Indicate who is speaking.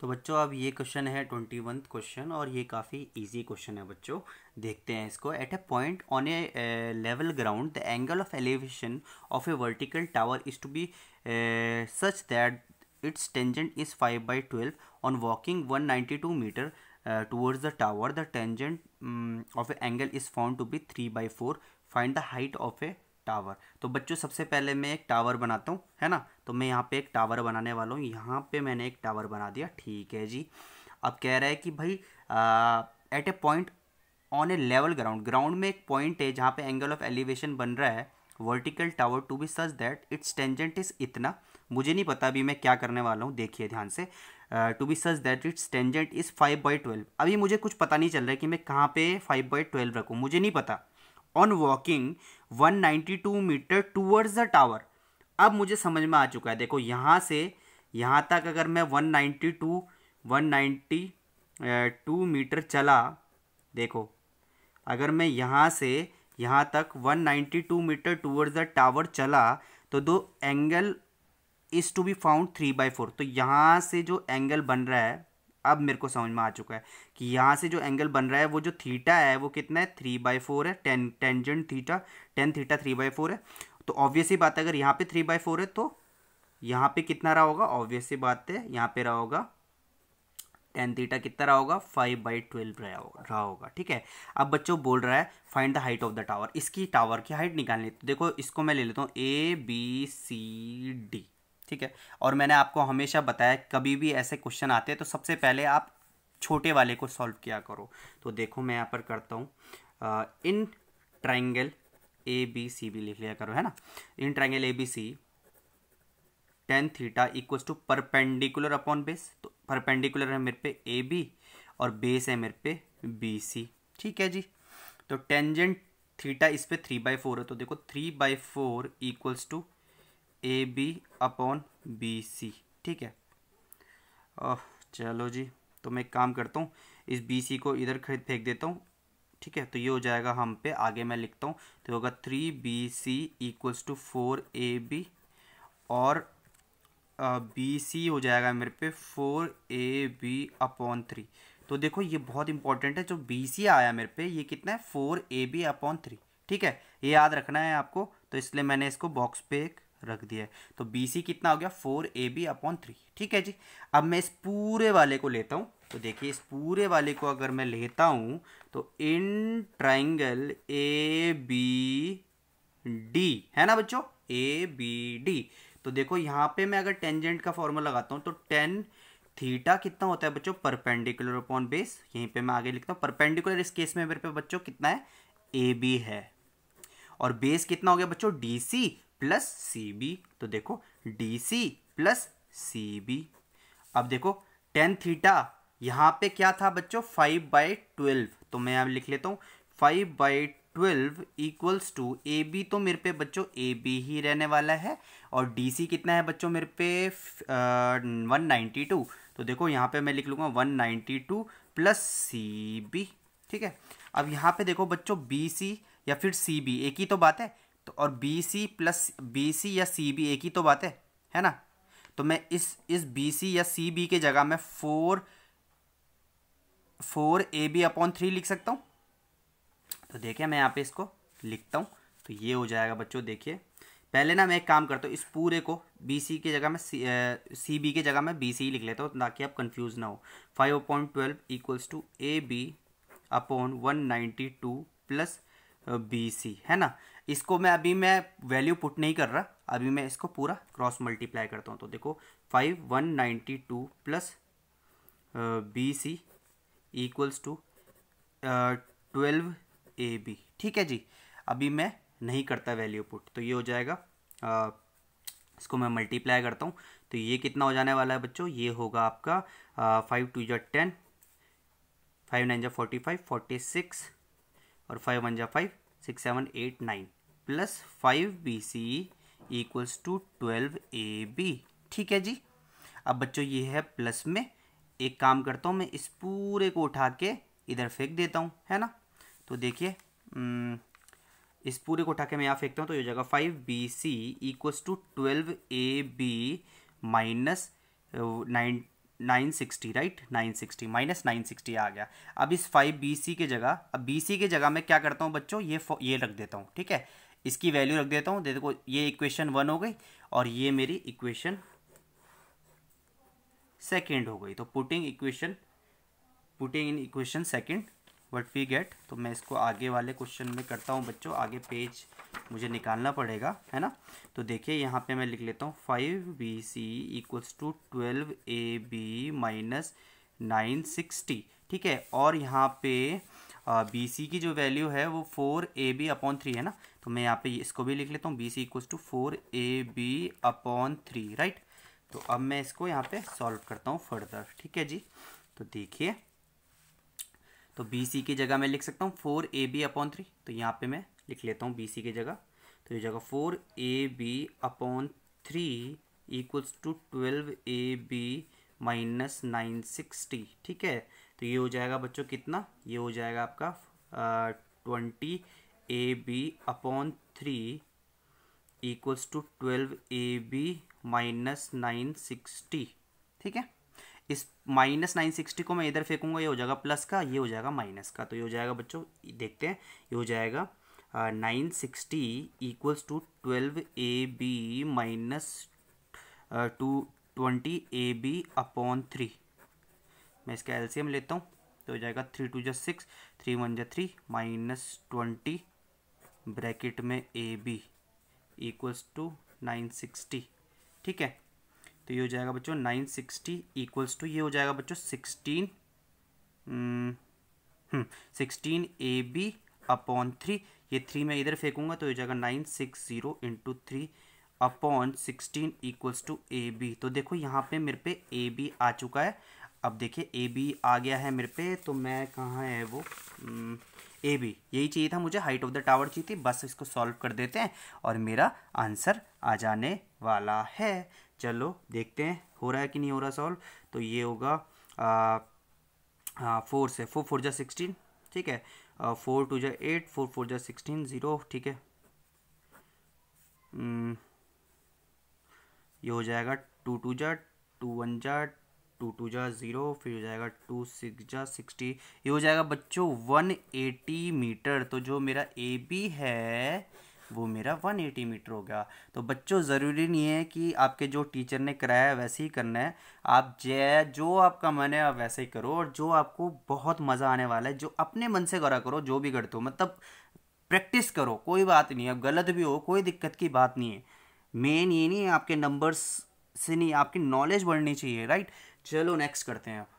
Speaker 1: तो बच्चों अब ये क्वेश्चन है ट्वेंटी वन क्वेश्चन और ये काफ़ी इजी क्वेश्चन है बच्चों देखते हैं इसको at a point on a level ground the angle of elevation of a vertical tower is to be such that its tangent is five by twelve on walking one two metre towards the tower the tangent of a angle is found to be three by four find the height of a tower तो बच्चों सबसे पहले मैं एक tower बनाता हूँ है ना तो मैं यहाँ पे एक टावर बनाने वाला हूँ यहाँ पे मैंने एक टावर बना दिया ठीक है जी अब कह रहा है कि भाई at a point on a level ground ground में एक पॉइंट है जहाँ पे एंगल ऑफ एलिवेशन बन रहा है vertical tower to be such that its tangent is इतना मुझे नहीं पता अभी मैं क्या करने वाला हूँ देखिए ध्यान से to be such that its tangent is five by twelve अभी मुझे कुछ पता नहीं चल रहा है कि मैं कहाँ पे फाइव बाई ट्वेल्व रखूँ मुझे नहीं पता on walking 192 metre towards the tower अब मुझे समझ में आ चुका है देखो यहाँ से यहाँ तक अगर मैं 192 192 मीटर चला देखो अगर मैं यहाँ से यहाँ तक 192 मीटर टूवर्ड्स द टावर चला तो दो angle is to be found three by four तो यहाँ से जो एंगल बन रहा है अब मेरे को समझ में आ चुका है कि यहाँ से जो एंगल बन रहा है वो जो थीटा है वो कितना है थ्री बाई फोर है tan tangent theta tan theta three by four है तो ऑब्वियसली बात है अगर यहाँ पे थ्री बाई फोर है तो यहाँ पे कितना रहा होगा ऑब्वियसली बात है यहाँ पे रहा होगा टेन थीटा कितना रहा होगा फाइव बाई ट्वेल्व रहा होगा रहा होगा ठीक है अब बच्चों बोल रहा है find the height of the tower इसकी टावर की हाइट निकालनी तो देखो इसको मैं ले लेता हूँ ए बी सी डी ठीक है और मैंने आपको हमेशा बताया कभी भी ऐसे क्वेश्चन आते हैं तो सबसे पहले आप छोटे वाले को सॉल्व किया करो तो देखो मैं यहाँ पर करता हूँ इन ट्राइंगल ए बी सी भी लिख लिया करो है ना in triangle A B C tan theta equals to perpendicular upon base तो परपेंडिकुलर है मेरे पे ए बी और बेस है मेरे पे बी सी ठीक है जी तो टेंजेंट थीटा इस पर थ्री बाई फोर है तो देखो three by four equals to A B upon B C ठीक है ओह चलो जी तो मैं एक काम करता हूँ इस बी सी को इधर खरीद फेंक देता हूँ ठीक है तो ये हो जाएगा हम पे आगे मैं लिखता हूँ तो होगा three B C equals to four A B और बी सी हो जाएगा मेरे पे four A B upon three तो देखो ये बहुत इंपॉर्टेंट है जो बी सी आया मेरे पे ये कितना है four A B upon three ठीक है ये याद रखना है आपको तो इसलिए मैंने इसको बॉक्स पे एक रख दिया है तो बी सी कितना हो गया four A B upon three ठीक है जी अब मैं इस पूरे वाले को लेता हूँ तो देखिए इस पूरे वाले को अगर मैं लेता हूँ तो in triangle A B D है ना बच्चों ए बी डी तो देखो यहाँ पे मैं अगर टेंजेंट का फॉर्मूला लगाता हूँ तो टेन थीटा कितना होता है बच्चों परपेंडिकुलर अपॉन बेस यहीं पे मैं आगे लिखता हूँ परपेंडिकुलर इस केस में मेरे पे बच्चों कितना है ए बी है और बेस कितना हो गया बच्चों D C plus C B तो देखो D C plus C B अब देखो टेन थीटा यहाँ पे क्या था बच्चों फाइव बाई ट्वेल्व तो मैं अब लिख लेता हूँ five by twelve equals to A B तो मेरे पे बच्चों ए बी ही रहने वाला है और डी सी कितना है बच्चों मेरे पे वन नाइन्टी टू तो देखो यहाँ पे मैं लिख लूँगा one ninety two plus C B ठीक है अब यहाँ पे देखो बच्चों बी सी या फिर सी बी एक ही तो बात है तो और B C plus B C या सी बी एक ही तो बात है है ना तो मैं इस इस बी सी या सी बी के जगह मैं four four A B upon three लिख सकता हूँ तो देखिए मैं यहाँ पे इसको लिखता हूँ तो ये हो जाएगा बच्चों देखिए पहले ना मैं एक काम करता हूँ इस पूरे को बी सी के जगह में सी बी के जगह में बी सी लिख लेता हूँ ताकि आप कंफ्यूज ना हो five upon twelve equals to A B upon one ninety two plus B C है ना इसको मैं अभी मैं वैल्यू पुट नहीं कर रहा अभी मैं इसको पूरा क्रॉस मल्टीप्लाई करता हूँ तो देखो five one ninety two plus B C equals to twelve A B ठीक है जी अभी मैं नहीं करता वैल्यू पुट तो ये हो जाएगा uh, इसको मैं मल्टीप्लाई करता हूँ तो ये कितना हो जाने वाला है बच्चों ये होगा आपका फाइव टू जो टेन फाइव नाइन जो फोर्टी फाइव फोर्टी सिक्स और फाइव वन जो five six seven eight nine plus five B C equals to twelve A B ठीक है जी अब बच्चों ये है प्लस में एक काम करता हूँ मैं इस पूरे को उठा के इधर फेंक देता हूँ है ना तो देखिए इस पूरे को उठा के मैं यहाँ फेंकता हूँ तो ये जगह five B C equals to twelve A B minus nine nine sixty right nine sixty minus nine sixty आ गया अब इस फाइव बी सी के जगह अब बी सी के जगह मैं क्या करता हूँ बच्चों ये ये रख देता हूँ ठीक है इसकी वैल्यू रख देता हूँ देखो ये इक्वेशन वन हो गई और ये मेरी इक्वेशन सेकेंड हो गई तो putting equation putting in equation second what we get तो मैं इसको आगे वाले क्वेश्चन में करता हूँ बच्चों आगे पेज मुझे निकालना पड़ेगा है ना तो देखिए यहाँ पे मैं लिख लेता हूँ five B C equals to twelve A B minus nine sixty ठीक है और यहाँ पे बी सी की जो वैल्यू है वो four A B upon three है ना तो मैं यहाँ पे इसको भी लिख लेता हूँ B C equals to four A B upon three right तो अब मैं इसको यहाँ पे सॉल्व करता हूँ फर्दर ठीक है जी तो देखिए तो बी सी की जगह मैं लिख सकता हूँ four A B upon three तो यहाँ पे मैं लिख लेता हूँ बी सी की जगह तो ये जगह four A B upon three equals to twelve A B minus nine sixty ठीक है तो ये हो जाएगा बच्चों कितना ये हो जाएगा आपका twenty A B upon three equals to twelve A B minus nine sixty ठीक है इस माइनस नाइन सिक्सटी को मैं इधर फेंकूंगा ये हो जाएगा प्लस का ये हो जाएगा माइनस का तो ये हो जाएगा बच्चों देखते हैं ये हो जाएगा nine sixty equals to twelve A B minus two twenty A B upon three मैं इसका एलसीएम लेता हूँ तो हो जाएगा थ्री टू जो सिक्स थ्री वन जो थ्री माइनस ट्वेंटी ब्रैकेट में A B equals to nine sixty ठीक है तो ये हो जाएगा बच्चों नाइन सिक्सटी इक्वल्स टू ये हो जाएगा बच्चों sixteen hmm, hmm, sixteen A B upon three ये थ्री मैं इधर फेंकूंगा तो हो जाएगा nine six zero into three upon sixteen equals to A B तो देखो यहाँ पे मेरे पे ए बी आ चुका है अब देखिए ए बी आ गया है मेरे पे तो मैं कहाँ है वो ए हम्म, बी यही चाहिए था मुझे हाइट ऑफ द टावर चाहिए थी बस इसको सॉल्व कर देते हैं और मेरा आंसर आ जाने वाला है चलो देखते हैं हो रहा है कि नहीं हो रहा सॉल्व तो ये होगा फोर से फोर फोर जा सिक्सटीन ठीक है फोर टू जा एट फोर फोर जा सिक्सटीन ज़ीरो ठीक है हम्म, ये हो जाएगा टू टू जा टू वन जा टू टू जा ज़ीरो फिर हो जाएगा टू सिक्स जा सिक्सटी ये हो जाएगा बच्चों वन एटी मीटर तो जो मेरा ए बी है वो मेरा 180 मीटर हो गया तो बच्चों ज़रूरी नहीं है कि आपके जो टीचर ने कराया है वैसे ही करना है आप जय जो आपका मन है आप वैसे ही करो और जो आपको बहुत मज़ा आने वाला है जो अपने मन से करा करो जो भी करते हो मतलब प्रैक्टिस करो कोई बात नहीं है गलत भी हो कोई दिक्कत की बात नहीं है मेन ये नहीं है आपके नंबर्स से नहीं आपकी नॉलेज बढ़नी चाहिए राइट चलो नेक्स्ट करते हैं